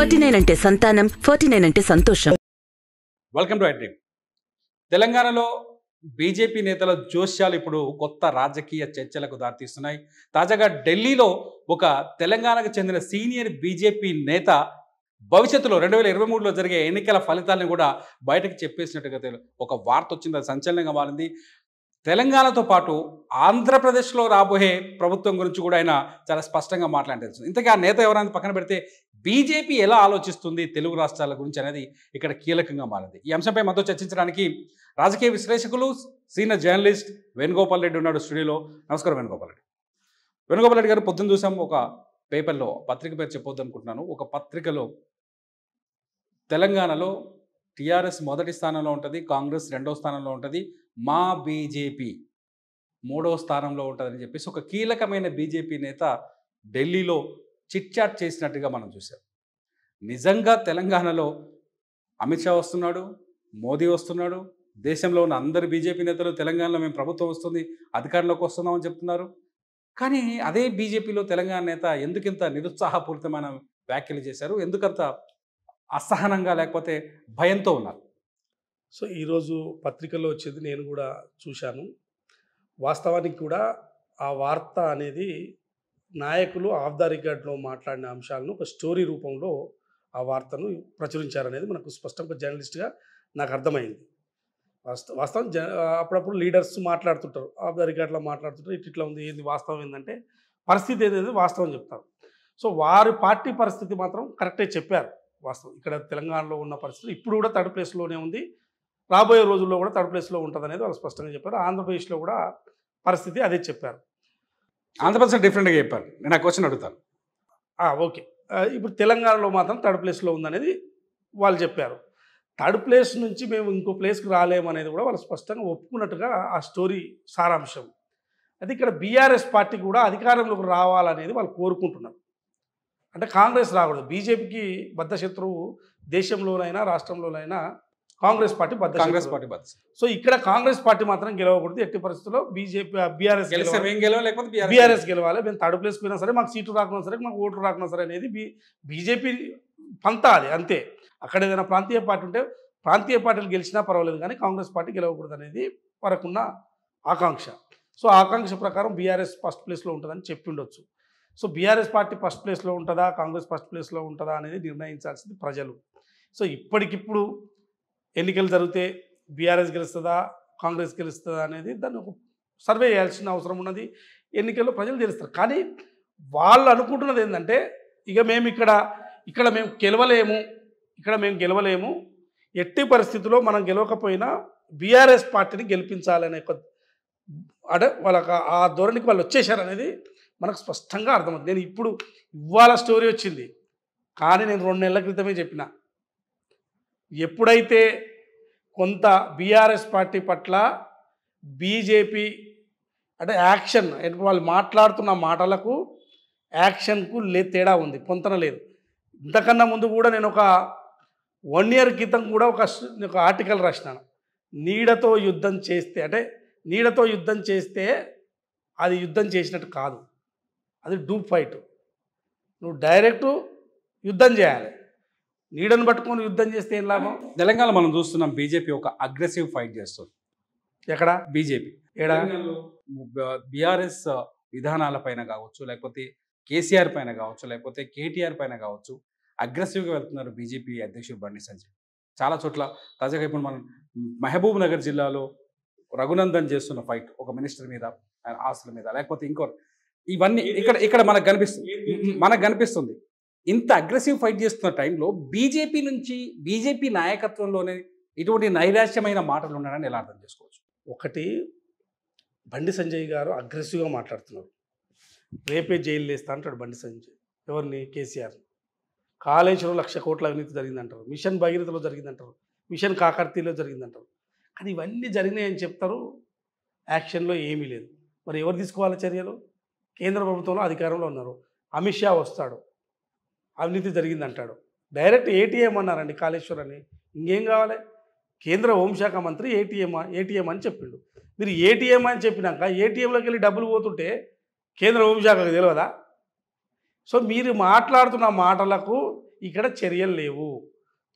forty అంటే సంతానం forty nine అంటే సంతోషం వెల్కమ్ టు డ్రీమ్ తెలంగాణలో బీజేపీ నేతల జోస్యాలు ఇప్పుడు కొత్త రాజకీయ చర్చలకు దారితీస్తున్నాయి తాజాగా ఢిల్లీలో ఒక తెలంగాణకు చెందిన సీనియర్ బీజేపీ నేత భవిష్యత్తులో రెండు వేల ఇరవై మూడులో జరిగే ఎన్నికల ఫలితాలను కూడా బయటకు చెప్పేసినట్టుగా ఒక వార్త వచ్చింది అది సంచలనంగా మారింది తెలంగాణతో పాటు ఆంధ్రప్రదేశ్లో రాబోయే ప్రభుత్వం గురించి కూడా ఆయన చాలా స్పష్టంగా మాట్లాడారు ఇంతకీ ఆ నేత ఎవరైనా పక్కన పెడితే బీజేపీ ఎలా ఆలోచిస్తుంది తెలుగు రాష్ట్రాల గురించి అనేది ఇక్కడ కీలకంగా మారింది ఈ అంశంపై మనతో చర్చించడానికి రాజకీయ విశ్లేషకులు సీనియర్ జర్నలిస్ట్ వేణుగోపాల్ రెడ్డి ఉన్నాడు స్టూడియోలో నమస్కారం వేణుగోపాల్ రెడ్డి వేణుగోపాల్ రెడ్డి గారు పొద్దున్న చూసాం ఒక పేపర్లో పత్రిక పేరు చెప్పొద్దు అనుకుంటున్నాను ఒక పత్రికలో తెలంగాణలో టీఆర్ఎస్ మొదటి స్థానంలో ఉంటుంది కాంగ్రెస్ రెండో స్థానంలో ఉంటుంది మా బీజేపీ మూడో స్థానంలో ఉంటుందని చెప్పేసి ఒక కీలకమైన బీజేపీ నేత ఢిల్లీలో చిట్ చాట్ చేసినట్టుగా మనం చూసాం నిజంగా తెలంగాణలో అమిత్ షా వస్తున్నాడు మోదీ వస్తున్నాడు దేశంలో ఉన్న అందరు బీజేపీ నేతలు తెలంగాణలో మేము ప్రభుత్వం వస్తుంది అధికారంలోకి వస్తున్నామని చెప్తున్నారు కానీ అదే బీజేపీలో తెలంగాణ నేత ఎందుకింత నిరుత్సాహపూరితమైన వ్యాఖ్యలు చేశారు ఎందుకంత అసహనంగా లేకపోతే భయంతో ఉన్నారు సో ఈరోజు పత్రికల్లో వచ్చేది నేను కూడా చూశాను వాస్తవానికి కూడా ఆ వార్త అనేది నాయకులు ఆఫ్ ద రికార్డ్లో మాట్లాడిన అంశాలను ఒక స్టోరీ రూపంలో ఆ వార్తను ప్రచురించారనేది మనకు స్పష్టంగా జర్నలిస్ట్గా నాకు అర్థమైంది వాస్తవం జ అప్పుడప్పుడు లీడర్స్ మాట్లాడుతుంటారు ఆఫ్ ద రికార్డ్లో మాట్లాడుతుంటారు ఇట్ ఇట్లా ఉంది ఏంది వాస్తవం ఏంటంటే పరిస్థితి ఏదైతే వాస్తవం చెప్తారు సో వారి పార్టీ పరిస్థితి మాత్రం కరెక్టే చెప్పారు వాస్తవం ఇక్కడ తెలంగాణలో ఉన్న పరిస్థితి ఇప్పుడు కూడా థర్డ్ ప్లేస్లోనే ఉంది రాబోయే రోజుల్లో కూడా థర్డ్ ప్లేస్లో ఉంటుంది అనేది వాళ్ళు స్పష్టంగా చెప్పారు ఆంధ్రప్రదేశ్లో కూడా పరిస్థితి అదే చెప్పారు ఆంధ్రప్రదేశ్ డిఫరెంట్గా చెప్పారు నేను ఆ క్వశ్చన్ అడుగుతాను ఓకే ఇప్పుడు తెలంగాణలో మాత్రం థర్డ్ ప్లేస్లో ఉందనేది వాళ్ళు చెప్పారు థర్డ్ ప్లేస్ నుంచి మేము ఇంకో ప్లేస్కి రాలేమనేది కూడా వాళ్ళు స్పష్టంగా ఒప్పుకున్నట్టుగా ఆ స్టోరీ సారాంశం అది ఇక్కడ బీఆర్ఎస్ పార్టీ కూడా అధికారంలోకి రావాలనేది వాళ్ళు కోరుకుంటున్నారు అంటే కాంగ్రెస్ రాకూడదు బీజేపీకి బద్ధశత్రువు దేశంలోనైనా రాష్ట్రంలోనైనా కాంగ్రెస్ పార్టీ బద్ద కాంగ్రెస్ పార్టీ బద్ద సో ఇక్కడ కాంగ్రెస్ పార్టీ మాత్రం గెలవకూడదు ఎట్టి పరిస్థితుల్లో బీజేపీ బీఆర్ఎస్ లేకపోతే బీఆర్ఎస్ గెలవాలి మేము థర్డ్ ప్లేస్ పోయినా సరే మాకు సీటు రాకున్నా సరే మాకు ఓట్లు రాకున్నా సరే అనేది బీజేపీ పంత అది అంతే అక్కడ ఏదైనా ప్రాంతీయ పార్టీ ఉంటే ప్రాంతీయ పార్టీలు గెలిచినా పర్వాలేదు కానీ కాంగ్రెస్ పార్టీ గెలవకూడదు అనేది వరకున్న ఆకాంక్ష సో ఆకాంక్ష ప్రకారం బీఆర్ఎస్ ఫస్ట్ ప్లేస్లో ఉంటుందని చెప్పి ఉండొచ్చు సో బీఆర్ఎస్ పార్టీ ఫస్ట్ ప్లేస్లో ఉంటుందా కాంగ్రెస్ ఫస్ట్ ప్లేస్లో ఉంటుందా అనేది నిర్ణయించాల్సింది ప్రజలు సో ఇప్పటికిప్పుడు ఎన్నికలు జరిగితే బీఆర్ఎస్ గెలుస్తుందా కాంగ్రెస్ గెలుస్తుందా అనేది దాన్ని ఒక సర్వే చేయాల్సిన అవసరం ఉన్నది ఎన్నికల్లో ప్రజలు తెలుస్తారు కానీ వాళ్ళు అనుకుంటున్నది ఏంటంటే ఇక మేము ఇక్కడ ఇక్కడ మేము గెలవలేము ఇక్కడ మేము గెలవలేము ఎట్టి పరిస్థితుల్లో మనం గెలవకపోయినా బీఆర్ఎస్ పార్టీని గెలిపించాలనే ఒక అడ వాళ్ళకి ఆ ధోరణికి వాళ్ళు వచ్చేసారు అనేది మనకు స్పష్టంగా అర్థమవుతుంది నేను ఇప్పుడు ఇవాళ స్టోరీ వచ్చింది కానీ నేను రెండు నెలల క్రితమే చెప్పిన ఎప్పుడైతే కొంత బీఆర్ఎస్ పార్టీ పట్ల బీజేపీ అంటే యాక్షన్ వాళ్ళు మాట్లాడుతున్న మాటలకు యాక్షన్కు లే తేడా ఉంది పొంతన లేదు ఇంతకన్నా ముందు కూడా నేను ఒక వన్ ఇయర్ క్రితం కూడా ఒక ఒక ఆర్టికల్ రాసినాను నీడతో యుద్ధం చేస్తే అంటే నీడతో యుద్ధం చేస్తే అది యుద్ధం చేసినట్టు కాదు అది డూప్ ఫైట్ నువ్వు డైరెక్ట్ యుద్ధం చేయాలి నీడను పట్టుకొని యుద్ధం చేస్తే ఏం లాభం తెలంగాణ మనం చూస్తున్నాం బీజేపీ ఒక అగ్రెసివ్ ఫైట్ చేస్తుంది ఎక్కడ బీజేపీ ఎక్కడ బీఆర్ఎస్ విధానాల పైన కావచ్చు లేకపోతే కేసీఆర్ పైన కావచ్చు లేకపోతే కేటీఆర్ పైన కావచ్చు అగ్రెసివ్గా వెళ్తున్నారు బీజేపీ అధ్యక్షుడు బండి సంజయ్ చాలా చోట్ల తాజాగా ఇప్పుడు మనం మహబూబ్ నగర్ జిల్లాలో రఘునందన్ చేస్తున్న ఫైట్ ఒక మినిస్టర్ మీద ఆస్తుల మీద లేకపోతే ఇంకో ఇవన్నీ ఇక్కడ ఇక్కడ మనకు కనిపిస్తుంది మనకు కనిపిస్తుంది ఇంత అగ్రెసివ్ ఫైట్ చేస్తున్న టైంలో బీజేపీ నుంచి బీజేపీ నాయకత్వంలోనే ఇటువంటి నైరాశ్యమైన మాటలు ఉన్నాయని ఎలా అర్థం చేసుకోవచ్చు ఒకటి బండి సంజయ్ గారు అగ్రెసివ్గా మాట్లాడుతున్నారు రేపే జైలు వేస్తా అంటాడు బండి సంజయ్ ఎవరిని కేసీఆర్ కాళేశ్వరం లక్ష కోట్ల అవినీతి జరిగిందంటారు మిషన్ భగీరథలో జరిగిందంటారు మిషన్ కాకర్తీలో జరిగిందంటారు కానీ ఇవన్నీ జరిగినాయని చెప్తారు యాక్షన్లో ఏమీ లేదు మరి ఎవరు తీసుకోవాలి చర్యలు కేంద్ర ప్రభుత్వంలో అధికారంలో ఉన్నారు అమిత్ షా వస్తాడు అవినీతి జరిగింది అంటాడు డైరెక్ట్ ఏటీఎం అన్నారండి కాళేశ్వర్ అని ఇంకేం కావాలి కేంద్ర హోంశాఖ మంత్రి ఏటీఎం ఏటీఎం అని చెప్పిండు మీరు ఏటీఎం అని చెప్పినాక ఏటీఎంలోకి వెళ్ళి డబ్బులు పోతుంటే కేంద్ర హోంశాఖకు తెలియదా సో మీరు మాట్లాడుతున్న మాటలకు ఇక్కడ చర్యలు లేవు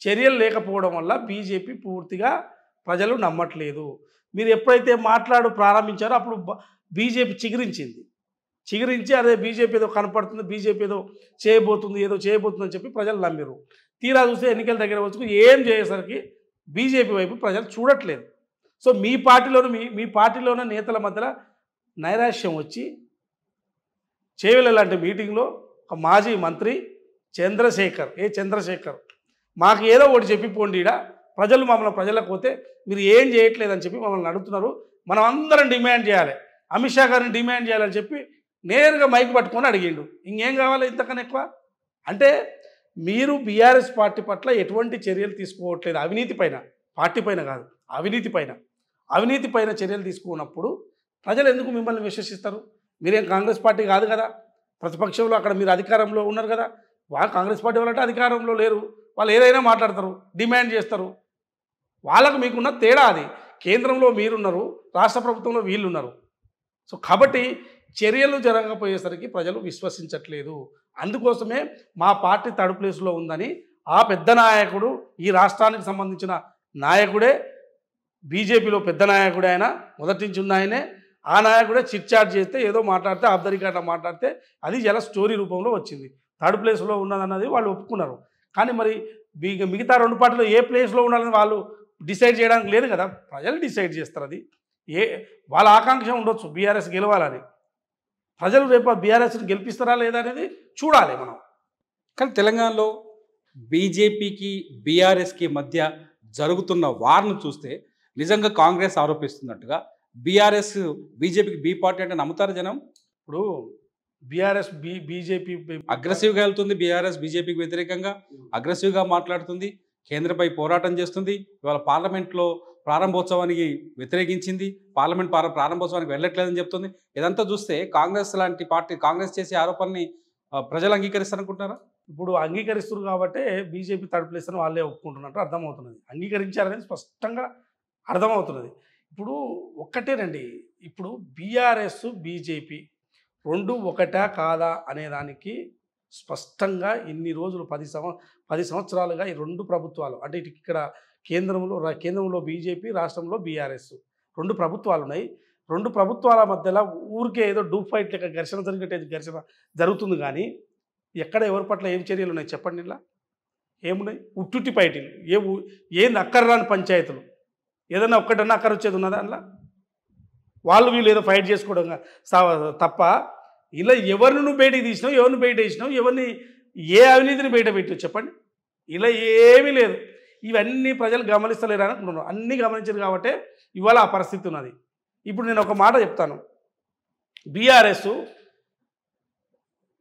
చర్యలు లేకపోవడం వల్ల బీజేపీ పూర్తిగా ప్రజలు నమ్మట్లేదు మీరు ఎప్పుడైతే మాట్లాడు ప్రారంభించారో అప్పుడు బీజేపీ చిగురించింది చిగురించి అదే బీజేపీ ఏదో కనపడుతుంది బీజేపీ ఏదో చేయబోతుంది ఏదో చేయబోతుంది అని చెప్పి ప్రజలు నమ్మిరు తీరా చూస్తే ఎన్నికల దగ్గర వచ్చుకు ఏం చేసేసరికి బీజేపీ వైపు ప్రజలు చూడట్లేదు సో మీ పార్టీలోని మీ మీ పార్టీలోని నేతల మధ్యలో నైరాశ్యం వచ్చి చేవెల లాంటి మీటింగ్లో ఒక మాజీ మంత్రి చంద్రశేఖర్ ఏ చంద్రశేఖర్ మాకు ఏదో ఒకటి చెప్పిపోండి ఇడ ప్రజలు మమ్మల్ని ప్రజలకు పోతే మీరు ఏం చేయట్లేదని చెప్పి మమ్మల్ని అడుగుతున్నారు మనం అందరం డిమాండ్ చేయాలి అమిత్ షా గారిని డిమాండ్ చేయాలని చెప్పి నేరుగా మైక్ పట్టుకొని అడిగిండు ఇంకేం కావాలి ఇంతకన్నా ఎక్కువ అంటే మీరు బీఆర్ఎస్ పార్టీ పట్ల ఎటువంటి చర్యలు తీసుకోవట్లేదు అవినీతి పైన పార్టీ పైన కాదు అవినీతి పైన అవినీతి పైన చర్యలు తీసుకున్నప్పుడు ప్రజలు ఎందుకు మిమ్మల్ని విశ్వసిస్తారు మీరేం కాంగ్రెస్ పార్టీ కాదు కదా ప్రతిపక్షంలో అక్కడ మీరు అధికారంలో ఉన్నారు కదా వాళ్ళు కాంగ్రెస్ పార్టీ వాళ్ళంటే అధికారంలో లేరు వాళ్ళు ఏదైనా మాట్లాడతారు డిమాండ్ చేస్తారు వాళ్ళకు మీకున్న తేడా అది కేంద్రంలో మీరున్నారు రాష్ట్ర ప్రభుత్వంలో వీళ్ళున్నారు సో కాబట్టి చర్యలు జరగకపోయేసరికి ప్రజలు విశ్వసించట్లేదు అందుకోసమే మా పార్టీ థర్డ్ ప్లేస్లో ఉందని ఆ పెద్ద నాయకుడు ఈ రాష్ట్రానికి సంబంధించిన నాయకుడే బీజేపీలో పెద్ద నాయకుడే ఆయన మొదటి నుంచి ఉన్న ఆ నాయకుడే చిట్ చాట్ చేస్తే ఏదో మాట్లాడితే ఆబ్దరికాట మాట్లాడితే అది ఎలా స్టోరీ రూపంలో వచ్చింది థర్డ్ ప్లేస్లో ఉన్నదన్నది వాళ్ళు ఒప్పుకున్నారు కానీ మరి మిగతా రెండు పార్టీలో ఏ ప్లేస్లో ఉండాలని వాళ్ళు డిసైడ్ చేయడానికి లేదు కదా ప్రజలు డిసైడ్ చేస్తారు అది ఏ వాళ్ళ ఆకాంక్ష ఉండొచ్చు బీఆర్ఎస్ గెలవాలని ప్రజలు రేపు ఆ బీఆర్ఎస్ని గెలిపిస్తారా లేదా అనేది చూడాలి మనం కానీ తెలంగాణలో బీజేపీకి బీఆర్ఎస్కి మధ్య జరుగుతున్న వార్ను చూస్తే నిజంగా కాంగ్రెస్ ఆరోపిస్తున్నట్టుగా బీఆర్ఎస్ బీజేపీకి బీ పార్టీ అంటే నమ్ముతారు జనం ఇప్పుడు బీఆర్ఎస్ బీ బీజేపీ అగ్రెసివ్గా వెళ్తుంది బీఆర్ఎస్ బీజేపీకి వ్యతిరేకంగా అగ్రెసివ్గా మాట్లాడుతుంది కేంద్రపై పోరాటం చేస్తుంది ఇవాళ పార్లమెంట్లో ప్రారంభోత్సవానికి వ్యతిరేకించింది పార్లమెంట్ ప్రారంభోత్సవానికి వెళ్ళట్లేదని చెప్తుంది ఇదంతా చూస్తే కాంగ్రెస్ లాంటి పార్టీ కాంగ్రెస్ చేసే ఆరోపణని ప్రజలు అంగీకరిస్తారనుకుంటున్నారా ఇప్పుడు అంగీకరిస్తున్నారు కాబట్టి బీజేపీ థర్డ్ వాళ్ళే ఒప్పుకుంటున్నట్టు అర్థమవుతున్నది అంగీకరించారనేది స్పష్టంగా అర్థమవుతున్నది ఇప్పుడు ఒక్కటేనండి ఇప్పుడు బీఆర్ఎస్ బీజేపీ రెండు ఒకటా కాదా అనే దానికి స్పష్టంగా ఇన్ని రోజులు పది సంవ పది సంవత్సరాలుగా ఈ రెండు ప్రభుత్వాలు అంటే ఇక్కడ కేంద్రంలో కేంద్రంలో బీజేపీ రాష్ట్రంలో బీఆర్ఎస్ రెండు ప్రభుత్వాలు ఉన్నాయి రెండు ప్రభుత్వాల మధ్యలో ఊరికే ఏదో డూప్ ఫైట్ లెక్క ఘర్షణ జరిగేటే ఘర్షణ జరుగుతుంది కానీ ఎక్కడ ఎవరి పట్ల ఏం చర్యలు ఉన్నాయి చెప్పండి ఇలా ఏమున్నాయి ఉట్టుట్టి పైటీలు ఏ ఏ నక్కర్రాని పంచాయతీలు ఏదైనా ఒక్కటన్నా అక్కర వచ్చేది ఉన్నదా అందులో వాళ్ళు వీళ్ళు ఏదో ఫైట్ చేసుకోవడం తప్ప ఇలా ఎవరిని నువ్వు బయటకు తీసినావు ఎవరిని బయట వేసినావు ఎవరిని ఏ అవినీతిని బయట పెట్టావు చెప్పండి ఇలా ఏమీ లేదు ఇవన్నీ ప్రజలు గమనిస్తలేరు అని అనుకుంటున్నారు అన్నీ గమనించారు కాబట్టి ఇవాళ ఆ పరిస్థితి ఉన్నది ఇప్పుడు నేను ఒక మాట చెప్తాను బీఆర్ఎస్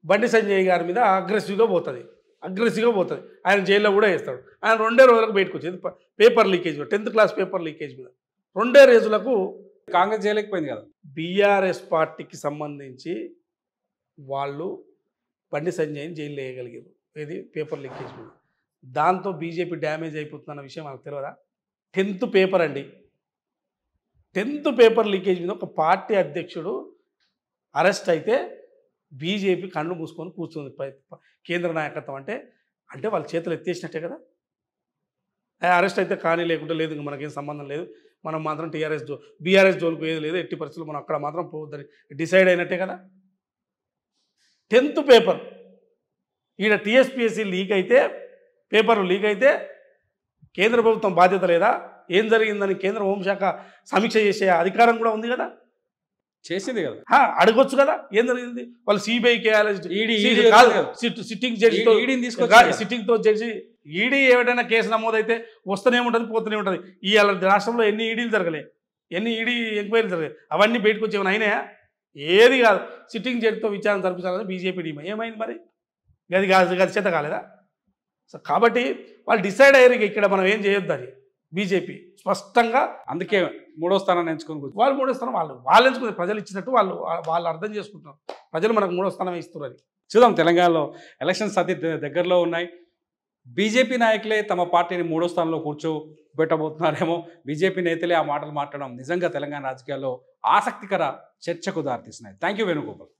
బండి సంజయ్ గారి మీద అగ్రెసివ్గా పోతుంది అగ్రెసివ్గా పోతుంది ఆయన జైల్లో కూడా వేస్తాడు ఆయన రెండే రోజులకు బయటకు వచ్చేది paper leakage tenth class paper leakage మీద రెండే రోజులకు కాంగ్రెస్ చేయలేకపోయింది కదా బీఆర్ఎస్ పార్టీకి సంబంధించి వాళ్ళు బండి సంజయ్ని జైలు వేయగలిగారు ఇది పేపర్ లీకేజ్ మీద దాంతో బీజేపీ డ్యామేజ్ అయిపోతుందన్న విషయం మనకు తెలియదా టెన్త్ పేపర్ అండి టెన్త్ పేపర్ లీకేజ్ మీద ఒక పార్టీ అధ్యక్షుడు అరెస్ట్ అయితే బీజేపీ కళ్ళు మూసుకొని కూర్చుంది కేంద్ర నాయకత్వం అంటే అంటే వాళ్ళ చేతులు ఎత్తేసినట్టే కదా అరెస్ట్ అయితే కానీ లేకుండా లేదు ఇంకా మనకేం సంబంధం లేదు మనం మాత్రం టీఆర్ఎస్ జో బీఆర్ఎస్ జోలుకు ఏది లేదు ఎట్టి పరిస్థితులు మనం అక్కడ మాత్రం పోవద్దని డిసైడ్ అయినట్టే కదా టెన్త్ పేపర్ ఈడ టీఎస్పీఎస్సీ లీక్ అయితే పేపర్లు లీక్ అయితే కేంద్ర ప్రభుత్వం బాధ్యత లేదా ఏం జరిగిందని కేంద్ర హోంశాఖ సమీక్ష చేసే అధికారం కూడా ఉంది కదా చేసింది కదా అడగొచ్చు కదా ఏం జరిగింది వాళ్ళు సిబిఐకి సిట్టింగ్ జడ్జి సిట్టింగ్ తో జడ్జి ఈడీ ఏమైనా కేసు నమోదైతే వస్తూనే ఉంటుంది పోతూనే ఉంటుంది ఈ రాష్ట్రంలో ఎన్ని ఈడీలు జరగలే ఎన్ని ఈడీ ఎంక్వైరీలు జరగలే అవన్నీ బయటకు వచ్చేవి అయినా ఏది కాదు సిట్టింగ్ జడ్జితో విచారణ జరిపించాలని బీజేపీ ఏమైంది మరి గది కాదు గది చేత కాలేదా సో కాబట్టి వాళ్ళు డిసైడ్ అయ్యారు ఇక్కడ మనం ఏం చేయొద్దు అది బీజేపీ స్పష్టంగా అందుకే మూడో స్థానాన్ని ఎంచుకొని వాళ్ళు మూడో స్థానం వాళ్ళు వాళ్ళు ఎంచుకుని ప్రజలు ఇచ్చినట్టు వాళ్ళు వాళ్ళు అర్థం చేసుకుంటున్నారు ప్రజలు మనకు మూడో స్థానం ఇస్తున్నారు చూద్దాం తెలంగాణలో ఎలక్షన్స్ అతి దగ్గరలో ఉన్నాయి బీజేపీ నాయకులే తమ పార్టీని మూడో స్థానంలో కూర్చోబెట్టబోతున్నారేమో బీజేపీ నేతలే ఆ మాటలు మాట్లాడడం నిజంగా తెలంగాణ రాజకీయాల్లో ఆసక్తికర చర్చకు దారితీస్తున్నాయి థ్యాంక్ యూ వేణుగోపాల్